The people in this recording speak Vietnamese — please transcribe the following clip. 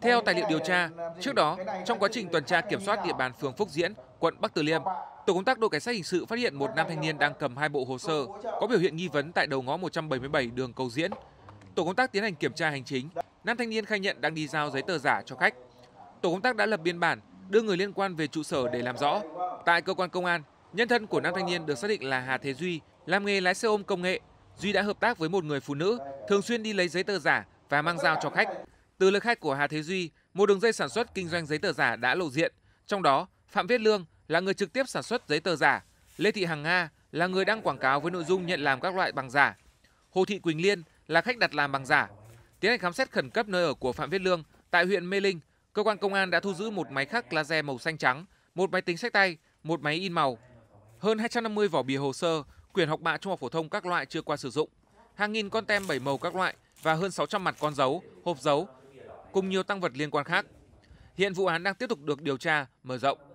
Theo tài liệu điều tra, trước đó, trong quá trình tuần tra kiểm soát địa bàn phường Phúc Diễn, quận Bắc Từ Liêm, tổ công tác đội cảnh sát hình sự phát hiện một nam thanh niên đang cầm hai bộ hồ sơ có biểu hiện nghi vấn tại đầu ngõ 177 đường Cầu Diễn. Tổ công tác tiến hành kiểm tra hành chính, nam thanh niên khai nhận đang đi giao giấy tờ giả cho khách. Tổ công tác đã lập biên bản, đưa người liên quan về trụ sở để làm rõ. Tại cơ quan công an, nhân thân của nam thanh niên được xác định là Hà Thế Duy, làm nghề lái xe ôm công nghệ. Duy đã hợp tác với một người phụ nữ, thường xuyên đi lấy giấy tờ giả và mang giao cho khách. Từ lời khai của Hà Thế Duy, một đường dây sản xuất kinh doanh giấy tờ giả đã lộ diện. Trong đó, Phạm Viết Lương là người trực tiếp sản xuất giấy tờ giả, Lê Thị Hằng Nga là người đăng quảng cáo với nội dung nhận làm các loại bằng giả, Hồ Thị Quỳnh Liên là khách đặt làm bằng giả. Tiến hành khám xét khẩn cấp nơi ở của Phạm Viết Lương tại huyện Mê Linh, cơ quan công an đã thu giữ một máy khắc laser màu xanh trắng, một máy tính sách tay, một máy in màu, hơn 250 vỏ bìa hồ sơ, quyển học bạ trung học phổ thông các loại chưa qua sử dụng, hàng nghìn con tem bảy màu các loại và hơn 600 mặt con dấu, hộp dấu cùng nhiều tăng vật liên quan khác. Hiện vụ án đang tiếp tục được điều tra, mở rộng.